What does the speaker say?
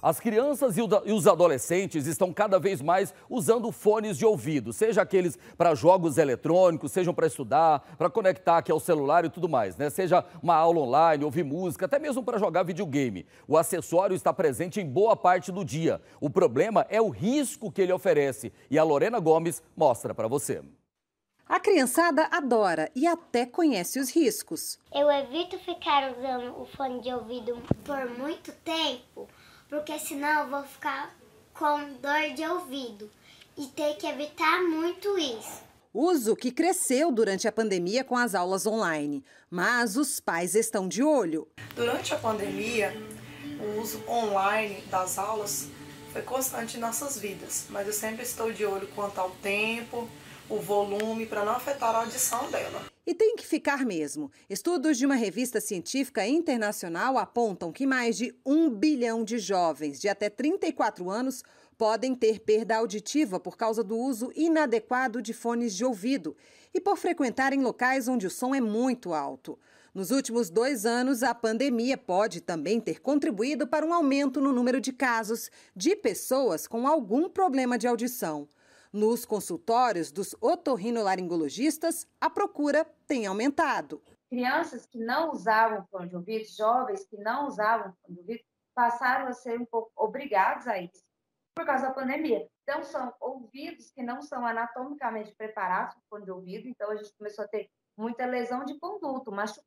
As crianças e os adolescentes estão cada vez mais usando fones de ouvido, seja aqueles para jogos eletrônicos, sejam para estudar, para conectar aqui ao celular e tudo mais, né? Seja uma aula online, ouvir música, até mesmo para jogar videogame. O acessório está presente em boa parte do dia. O problema é o risco que ele oferece e a Lorena Gomes mostra para você. A criançada adora e até conhece os riscos. Eu evito ficar usando o fone de ouvido por muito tempo porque senão eu vou ficar com dor de ouvido e ter que evitar muito isso. Uso que cresceu durante a pandemia com as aulas online, mas os pais estão de olho. Durante a pandemia, o uso online das aulas foi constante em nossas vidas, mas eu sempre estou de olho quanto ao tempo, o volume para não afetar a audição dela. E tem que ficar mesmo. Estudos de uma revista científica internacional apontam que mais de um bilhão de jovens de até 34 anos podem ter perda auditiva por causa do uso inadequado de fones de ouvido e por frequentarem locais onde o som é muito alto. Nos últimos dois anos, a pandemia pode também ter contribuído para um aumento no número de casos de pessoas com algum problema de audição. Nos consultórios dos otorrinolaringologistas, a procura tem aumentado. Crianças que não usavam fone de ouvido, jovens que não usavam fone de ouvido, passaram a ser um pouco obrigados a isso por causa da pandemia. Então, são ouvidos que não são anatomicamente preparados para o fone de ouvido, então a gente começou a ter muita lesão de conduto, machucado